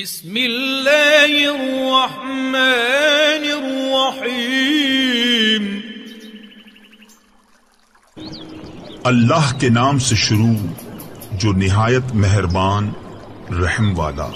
بسم الله الرحمن الرحيم अल्लाह के नाम से शुरू जो निहायत मेहरबान रहम वाला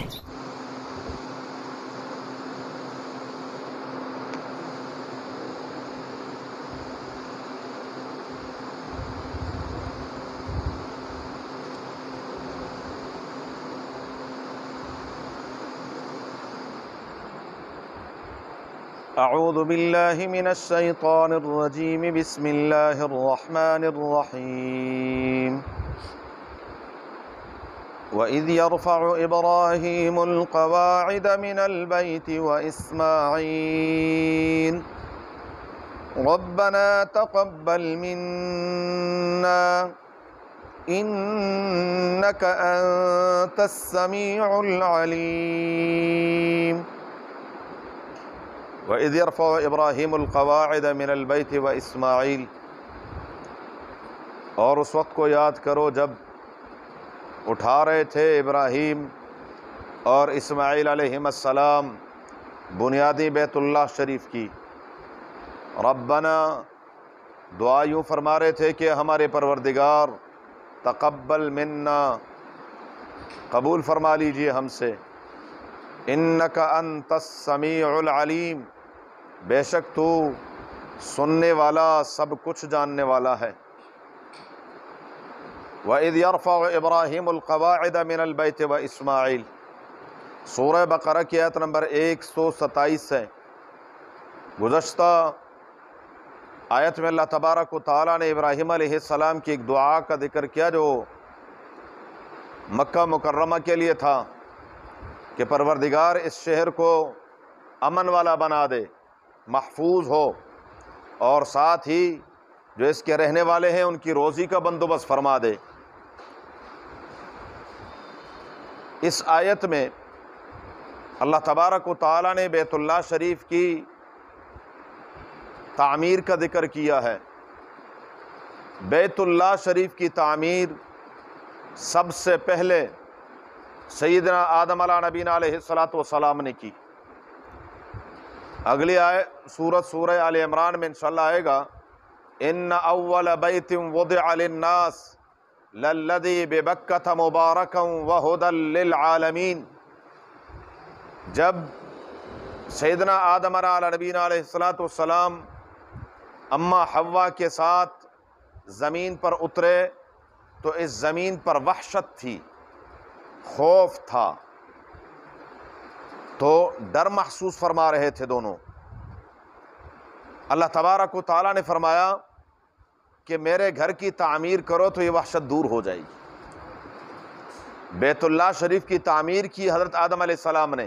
أعوذ بالله من الشيطان الرجيم بسم الله الرحمن الرحيم وإذ يرفع إبراهيم القواعد من البيت وإسماعيل ربنا تقبل منا إنك أنت السميع العليم व इदरफ़ इब्राहिमक़वाद मिनबैत व इसमाइल और उस वक्त को याद करो जब उठा रहे थे इब्राहीम और इसमाइल सलाम बुनियादी बैतुल्ला शरीफ की रबना दुआ यूँ फरमा रहे थे कि हमारे परवरदिगार तकबल मन्ना कबूल फरमा लीजिए हमसे इन का अनतसमी अलीम बेशक तू सुनने वाला सब कुछ जानने वाला है वद यरफ़ा इब्राहिमकवाद मिनबैत व इसमाइल सूर बकर की आयत नंबर एक सौ सताईस है गुज्त आयत में अल्लाह तबारक ताली ने इब्राहिम सलाम की एक दुआ का जिक्र किया जो मक्का मुकर्रमा के लिए था कि परवरदिगार इस शहर को अमन वाला बना दे महफूज हो और साथ ही जो इसके रहने वाले हैं उनकी रोज़ी का बंदोबस्त फरमा दे इस आयत में अल्लाह तबारक ताली ने बैतुल्ला शरीफ की तामीर का ज़िक्र किया है बैतुल्ला शरीफ की तामीर सबसे पहले सैदना आदम नबीना सलात वसलाम ने की अगली आय सूरत सूर आल इमरान में इनशा आएगा इन अवल बैतम वद अलनास लल्लदी बेबक्कत मुबारक वहदलमीन जब सैदना आदमर नबीन सलाम अम्मा हवा के साथ ज़मीन पर उतरे तो इस ज़मीन पर वहशत थी खौफ था तो डर महसूस फरमा रहे थे दोनों अल्लाह तबारक ताला ने फरमाया कि मेरे घर की तामीर करो तो ये वहशत दूर हो जाएगी बेतुल्ला शरीफ की तामीर की हज़रत आदम सलाम ने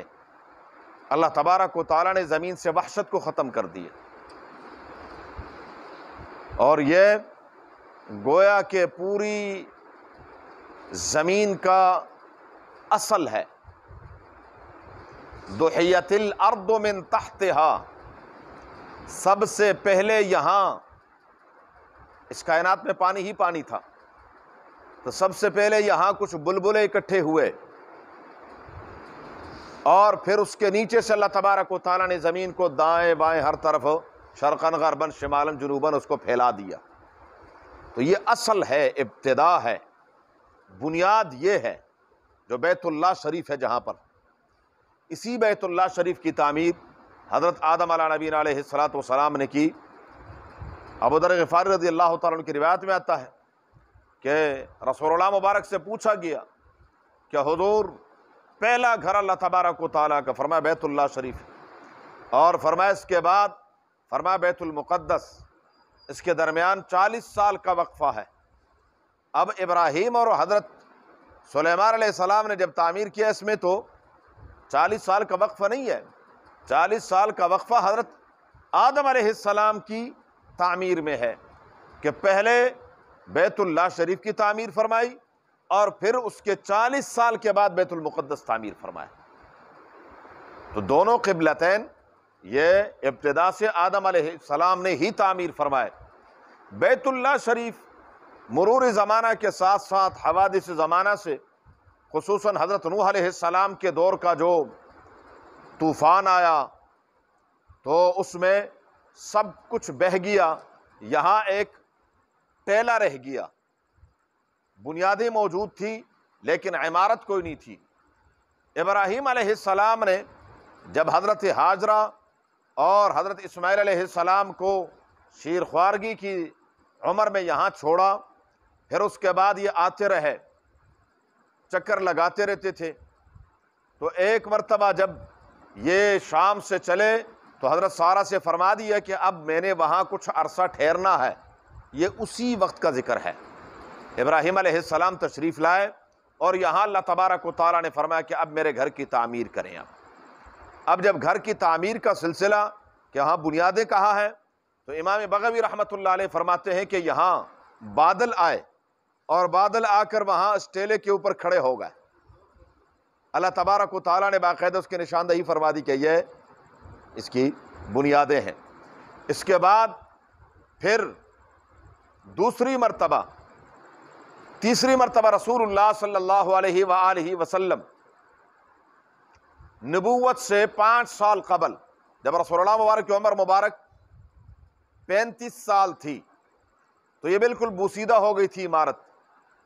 अल्लाह तबारक ताला ने ज़मीन से वहशत को ख़त्म कर दिया और ये गोया के पूरी ज़मीन का असल है दुहैतिल अर्दो मिन तहतहा सबसे पहले यहाँ इस कायनात में पानी ही पानी था तो सबसे पहले यहाँ कुछ बुलबुले इकट्ठे हुए और फिर उसके नीचे से अल्लाह तबारक ताली ने ज़मीन को दाएं बाएं हर तरफ शरकन गरबन शिमालन जुनूबन उसको फैला दिया तो ये असल है इब्तदा है बुनियाद ये है जो बैतुल्ला शरीफ है जहाँ पर इसी बैतुल्ला शरीफ की तामीर हज़रत आदम अला नबीन सलात वसलाम ने की अबूदर गफ़ार रजी अल्लाह तुम की रिवायत में आता है कि रसोल्ला मुबारक से पूछा गया कि हजूर पहला घर अल्लाह तबारक ताली का फरमा बैतुल्ला शरीफ और फरमाया इसके बाद फरमा बैतुलमक़दस इसके दरमियान चालीस साल का वक्फ़ा है अब इब्राहिम और हज़रत सलेमान सलाम ने जब तामीर किया इसमें तो चालीस साल का वक्फ़ा नहीं है चालीस साल का वक्फ़ा हज़रत आदम आसमाम की तामीर में है कि पहले बैतुल्ला शरीफ की तामीर फरमाई और फिर उसके चालीस साल के बाद बैतुलमक़दस तामीर फरमाए तो दोनों किबलतैन ये इब्तदा से आदम सलाम ने ही तामीर फरमाए बैतुल्ला शरीफ मरूर ज़माना के साथ साथ हवादिस ज़माना से खसूस हज़रत नूह के दौर का जो तूफ़ान आया तो उसमें सब कुछ बह गया यहाँ एक टेला रह गया बुनियादी मौजूद थी लेकिन इमारत कोई नहीं थी इब्राहिम सलाम ने जब हज़रत हाजरा और हज़रत इसमाइल को शीर ख्वारगी की उम्र में यहाँ छोड़ा फिर उसके बाद ये आते रहे चक्कर लगाते रहते थे तो एक मरतबा जब ये शाम से चले तो हज़रत सारा से फरमा दिया कि अब मैंने वहाँ कुछ अरसा ठहरना है ये उसी वक्त का जिक्र है इब्राहिम सलाम तशरीफ़ लाए और यहाँ अल्लाह तबारक ताली ने फरमाया कि अब मेरे घर की तामीर करें आप अब जब घर की तामीर का सिलसिला कि हाँ बुनियादें कहाँ हैं तो इमाम बगवी रहमत फरमाते हैं कि यहाँ बादल आए और बादल आकर वहाँ स्टेले के ऊपर खड़े हो गए अल्लाह तबारक ताली ने बाकायदा उसकी निशानदही फरमा दी कि है इसकी बुनियादें हैं इसके बाद फिर दूसरी मरतबा तीसरी मरतबा रसूल सल्लल्लाहु वसलम सल्ला नबूवत से पाँच साल कबल जब रसोल मुबारक की उम्र मुबारक पैंतीस साल थी तो ये बिल्कुल बूसीदा हो गई थी इमारत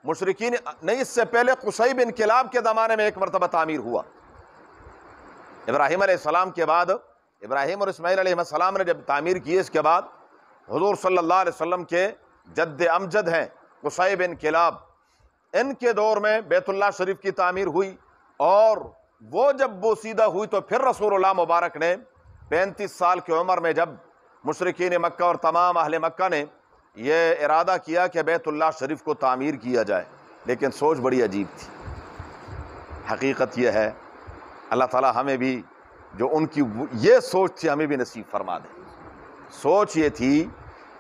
मशरकिन नहीं इससे पहले कुसैब इनकलाब के ज़माने में एक मरतबा तामीर हुआ इब्राहिम सलाम के बाद इब्राहिम और इसमाइल ने जब तामीर किए इसके बाद हजूर सल्ला वम के जद अमजद हैं कुसैब इनकलाब किलाब इनके दौर में बैतुल्ला शरीफ की तामीर हुई और वो जब वो सीधा हुई तो फिर रसूल मुबारक ने पैंतीस साल की उम्र में जब मशरकिन मक् और तमाम अहल मक् ने ये इरादा किया कि बैतुल्ला शरीफ को तामीर किया जाए लेकिन सोच बड़ी अजीब थी हकीकत यह है अल्लाह ताला हमें भी जो उनकी ये सोच थी हमें भी नसीब फरमा दें सोच ये थी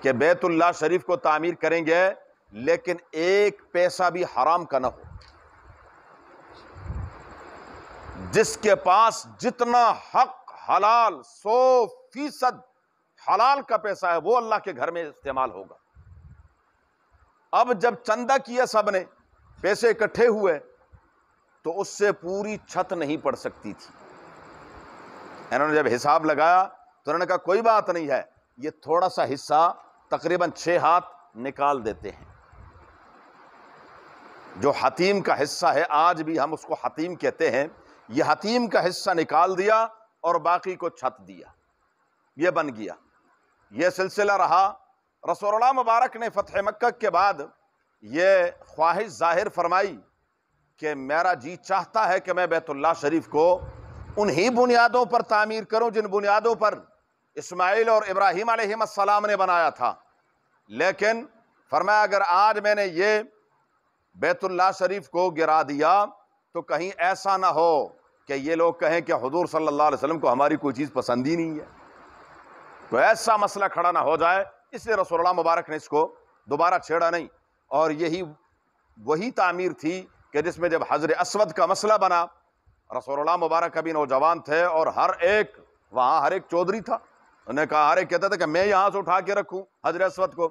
कि बैतुल्ला शरीफ को तामीर करेंगे लेकिन एक पैसा भी हराम का ना हो जिसके पास जितना हक हलाल सौ फीसद हलाल का पैसा है वो अल्लाह के घर में इस्तेमाल होगा अब जब चंदा किया सब ने पैसे इकट्ठे हुए तो उससे पूरी छत नहीं पड़ सकती थी इन्होंने जब हिसाब लगाया तो उन्होंने कहा कोई बात नहीं है ये थोड़ा सा हिस्सा तकरीबन छः हाथ निकाल देते हैं जो हतीम का हिस्सा है आज भी हम उसको हतीम कहते हैं ये हतीम का हिस्सा निकाल दिया और बाकी को छत दिया ये बन गया ये सिलसिला रहा रसोल मुबारक ने फ़तह मक्का के बाद ये ख्वाहिश ज़ाहिर फरमाई कि मेरा जी चाहता है कि मैं बैतुल्ला शरीफ को उन्हीं बुनियादों पर तामीर करूं जिन बुनियादों पर इस्माइल और इब्राहिम आसमाम ने बनाया था लेकिन फरमाया अगर आज मैंने ये बैतुल्ला शरीफ को गिरा दिया तो कहीं ऐसा ना हो कि ये लोग कहें कि हजूर सल्ला वसलम को हमारी कोई चीज़ पसंद ही नहीं है तो ऐसा मसला खड़ा ना हो जाए इसलिए रसोल्ला मुबारक ने इसको दोबारा छेड़ा नहीं और यही वही तामीर थी कि जिसमें जब हजर असवद का मसला बना रसोल्ला मुबारक अभी नौजवान थे और हर एक वहाँ हर एक चौधरी था उन्हें कहा हर एक कहता था कि मैं यहाँ से उठा के रखूँ हजर असवद को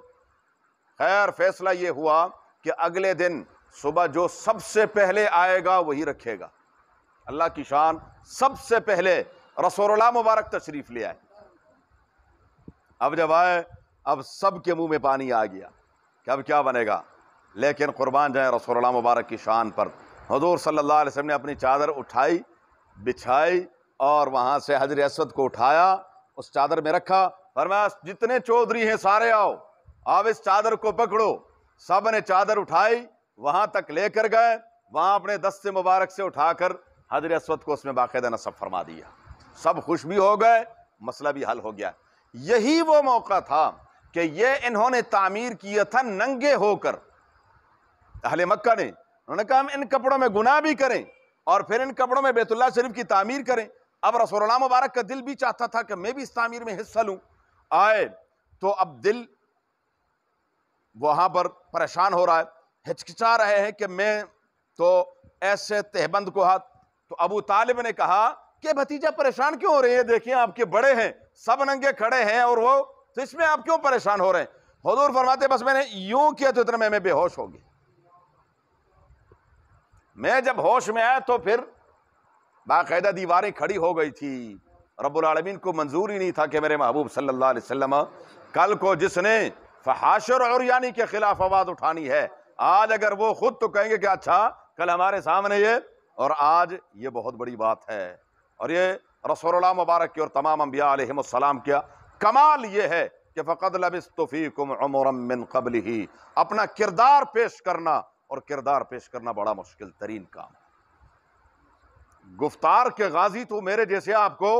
खैर फैसला ये हुआ कि अगले दिन सुबह जो सबसे पहले आएगा वही रखेगा अल्लाह की शान सबसे पहले रसोल्ला मुबारक तशरीफ़ ले आए अब जब आए अब सब के मुंह में पानी आ गया कि अब क्या बनेगा लेकिन कुर्बान जाए रसोल्ला मुबारक की शान पर हजूर सल्ला वसम ने अपनी चादर उठाई बिछाई और वहाँ से हजर असद को उठाया उस चादर में रखा फरमाया जितने चौधरी हैं सारे आओ आप इस चादर को पकड़ो सब ने चादर उठाई वहाँ तक लेकर गए वहाँ अपने दस्त मुबारक से उठाकर हजर असवद को उसमें बाकायदा नसब फरमा दिया सब खुश भी हो गए मसला भी हल हो गया यही वो मौका था कि ये इन्होंने तामीर किया था नंगे होकर अहले मक्का ने उन्होंने कहा हम इन कपड़ों में गुनाह भी करें और फिर इन कपड़ों में बेतुल्ला शरीफ की तामीर करें अब रसोल्ला मुबारक का दिल भी चाहता था कि मैं भी इस तामीर में हिस्सा लूँ आए तो अब दिल वहाँ पर परेशान हो रहा है हिचकिचा रहे हैं कि मैं तो ऐसे तहबंद को हाथ तो अबू तालिब ने कहा कि भतीजा परेशान क्यों हो रही है देखिए आपके बड़े हैं सब नंगे खड़े हैं और वो तो इसमें आप क्यों परेशान हो रहे हैं हजूर फरमाते बस मैंने यूं किया तो इतने में मैं बेहोश हो गया मैं जब होश में आया तो फिर बाकायदा दीवारें खड़ी हो गई थी रबालमीन को मंजूर ही नहीं था कि मेरे महबूब सल्लल्लाहु अलैहि वसल्लम कल को जिसने फहाशर और यानी के खिलाफ आवाज़ उठानी है आज अगर वो खुद तो कहेंगे कि अच्छा कल हमारे सामने ये और आज ये बहुत बड़ी बात है और ये रसोल्ला मुबारक की और तमाम अम्बिया आलम किया कमाल ये है कि फ़कत लबिस तोफ़ीकुम उमरमिन कबल ही अपना किरदार पेश करना और किरदार पेश करना बड़ा मुश्किल तरीन काम है गुफ्तार के गाजी तो मेरे जैसे आपको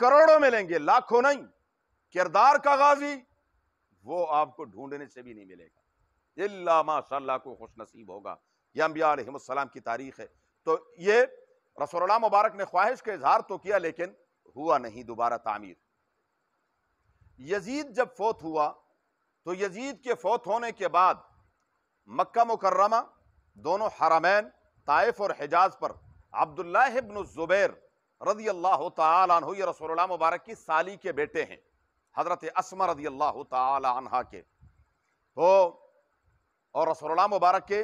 करोड़ों मिलेंगे लाखों नहीं किरदार का गाजी वो आपको ढूंढने से भी नहीं मिलेगा इल्ला माशाल्लाह को खुश नसीब होगा यह अंबिया की तारीख है तो ये रसोल्ला मुबारक ने ख्वाहिश का इजहार तो किया लेकिन हुआ नहीं दोबारा तामीर यजीद जब फोत हुआ तो यजीद के फोत होने के बाद मक्का मुकर्रमा दोनों हरामैन ताइफ और हिजाज पर अब्दुल्लाबन ज़ुबैर रजी अल्लाह तु ये रसोल्ला मुबारक की साली के बेटे हैं हज़रत असमा रजी अल्लाह तहा के तो और रसोल मुबारक के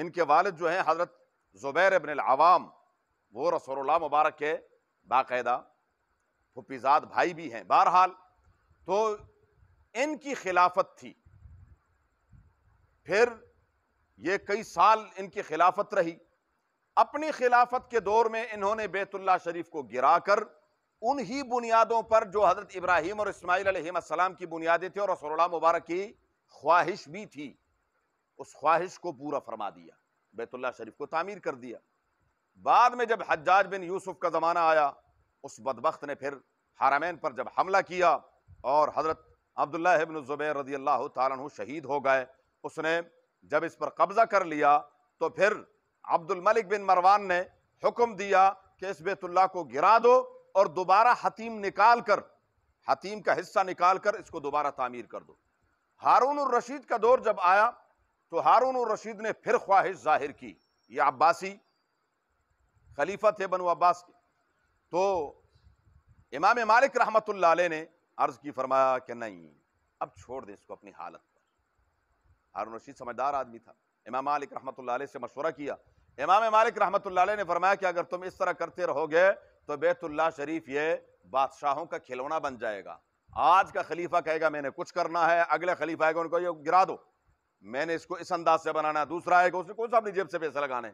इनके वालद जो हैं हज़रत ज़ुबैर इबन अवाम वो रसोल मुबारक के बाकायदा फुपीज़ाद भाई भी हैं बहरहाल तो इनकी खिलाफत थी फिर ये कई साल इनकी खिलाफत रही अपनी खिलाफत के दौर में इन्होंने बैतुल्ला शरीफ को गिराकर उन्हीं बुनियादों पर जो हज़रत इब्राहिम और इसमाईल सलाम की बुनियादें थी और रसोल्ला मुबारक की ख्वाहिश भी थी उस ख्वाहिश को पूरा फरमा दिया बैतुल्ला शरीफ को तामीर कर दिया बाद में जब हज्जाज बिन यूसुफ का ज़माना आया उस बदबख्त ने फिर हरामैन पर जब हमला किया और हज़रत अब्दुल्ला इबन ज़ुबैर रदी अल्लाह तु शहीद हो गए उसने जब इस पर कब्ज़ा कर लिया तो फिर अब्दुल मलिक बिन मरवान ने हुक्म दिया कि इस बेतुल्ला को गिरा दो और दोबारा हतीम निकाल कर हतीम का हिस्सा निकाल कर इसको दोबारा तामीर कर दो हारून और रशीद का दौर जब आया तो हारून और रशीद ने फिर ख्वाहिश जाहिर की ये अब्बासी खलीफा थे बनो अब्बास के तो इमाम मालिक रहमत ने अर्ज़ की फरमाया कि नहीं अब छोड़ दे इसको अपनी हालत पर हारून रशीद समझदार आदमी था इमाम मालिक रहमत से मशवरा किया इमाम मालिक रहमत ने फरमाया कि अगर तुम इस तरह करते रहोगे तो बेतुल्ला शरीफ ये बादशाहों का खिलौना बन जाएगा आज का खलीफा कहेगा मैंने कुछ करना है अगले खलीफा आएगा उनको ये गिरा दो मैंने इसको इस अंदाज से बनाना है दूसरा आएगा उसने कौन सा अपनी जेब से पैसे लगाने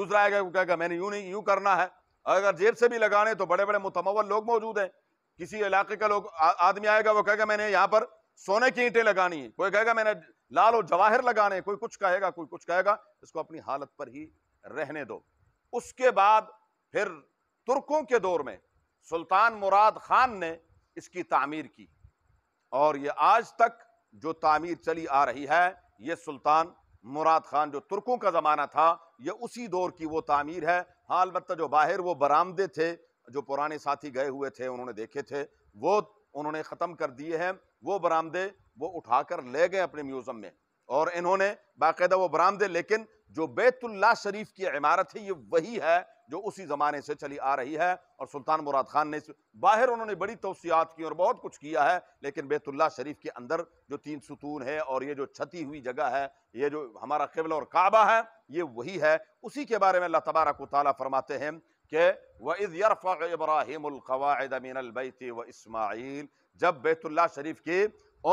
दूसरा आएगा वो कहेगा मैंने यूं नहीं यूं करना है अगर जेब से भी लगाने तो बड़े बड़े मुतमवल लोग मौजूद हैं किसी इलाके का लोग आदमी आएगा वो कहेगा मैंने यहाँ पर सोने की ईंटें लगानी है कोई कहेगा मैंने लाल और जवाहर लगाने कोई कुछ कहेगा कोई कुछ कहेगा इसको अपनी हालत पर ही रहने दो उसके बाद फिर तुर्कों के दौर में सुल्तान मुराद खान ने इसकी तामीर की और ये आज तक जो तामीर चली आ रही है ये सुल्तान मुराद खान जो तुर्कों का ज़माना था ये उसी दौर की वो तामीर है हाँ अलबत्त जो बाहर वो बरामदे थे जो पुराने साथी गए हुए थे उन्होंने देखे थे वो उन्होंने ख़त्म कर दिए हैं वो बरामदे वो उठाकर ले गए अपने म्यूज़ियम में और इन्होंने बाकायदा वो बरामदे लेकिन जो बैतुल्ला शरीफ की इमारत है ये वही है जो उसी ज़माने से चली आ रही है और सुल्तान मुराद खान ने बाहर उन्होंने बड़ी तोसियात की और बहुत कुछ किया है लेकिन बैतुल्ला शरीफ के अंदर जो तीन सुतून है और ये जो छती हुई जगह है ये जो हमारा कबल और काबा है ये वही है उसी के बारे में अल्लाह तबारक वाली फरमाते हैं कि वज़ यरफ़ इब्राहिमकवादमिनबैती व इसमाइल जब बेतुल्ला शरीफ की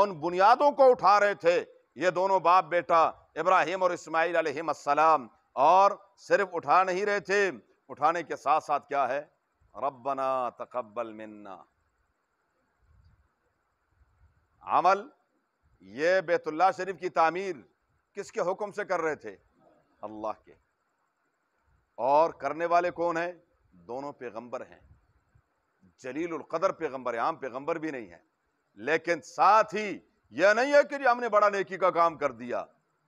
उन बुनियादों को उठा रहे थे ये दोनों बाप बेटा इब्राहिम और इसमाइल सलाम और सिर्फ उठा नहीं रहे थे उठाने के साथ साथ क्या है रबना तकबल मिन्ना आमल ये बेतुल्ला शरीफ की तामीर किसके हुक्म से कर रहे थे अल्लाह के और करने वाले कौन है दोनों पैगंबर हैं जलील कदर पैगंबर आम पैगंबर भी नहीं है लेकिन साथ ही यह नहीं है कि हमने बड़ा नेकी का काम कर दिया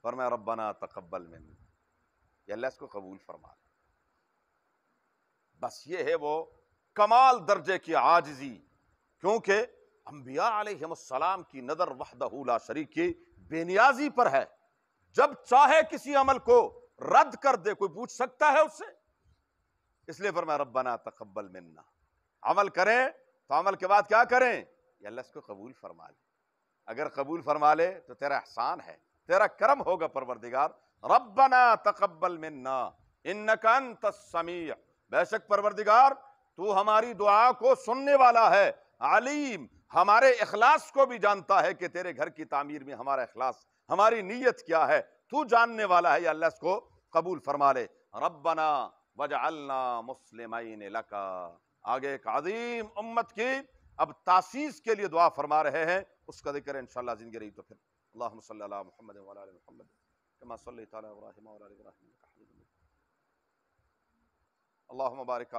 पर मैं रब्बाना तकबल में अल्लाह इसको कबूल फरमा बस ये है वो कमाल दर्जे की आजजी क्योंकि अम्बिया आलम की नदर वहदहूला शरीक की बेनियाजी पर है जब चाहे किसी अमल को रद्द कर दे कोई पूछ सकता है उससे इसलिए फरमाया रबना तकबल मिन्ना अमल करें तो अमल के बाद क्या करें अल्लाह इसको कबूल फरमा ले अगर कबूल फरमा ले तो तेरा एहसान है तेरा करम होगा परवरदिगार रब्बना तकबल इन इनकन तस्मीय बेशक परवरदिगार तू हमारी दुआ को सुनने वाला है आलिम हमारे अखलास को भी जानता है कि तेरे घर की तामीर में हमारा अखलास हमारी नीयत क्या है तू जानने वाला है या अल्लाह इसको कबूल फरमा ले रबना मुस्लिम लका आगे एक अजीम उम्मत की अब तासीस के लिए दुआ फरमा रहे हैं उसका जिक्र इन जिंदगी रही तो फिर अल्लाह महमद अल्लाह मुबारक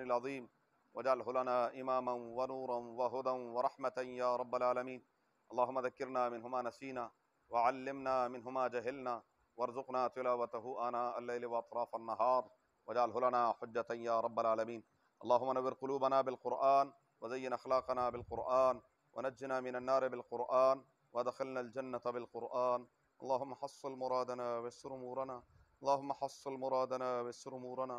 अला वजाल हलाना इमाम वनूरम वहदम वरहमत या रबालमीन अल्लाम ذكرنا منهما نسينا وعلمنا منهما جهلنا وارزقنا تلاوته آناء الليل وأطراف النهار وجعله لنا حجة يا رب العالمين اللهم نور قلوبنا بالقرآن وزين أخلاقنا بالقرآن ونجنا من النار بالقرآن ودخلنا الجنة بالقرآن اللهم حصل مرادنا ويسر أمورنا اللهم حصل مرادنا ويسر أمورنا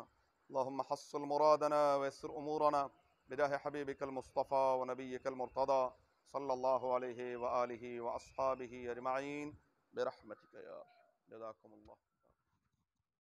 اللهم حصل مرادنا ويسر أمورنا بجاه حبيبك المصطفى ونبيك المرتضى صلى الله عليه وآله وأصحابه أجمعين برحمتك يا جزاكم الله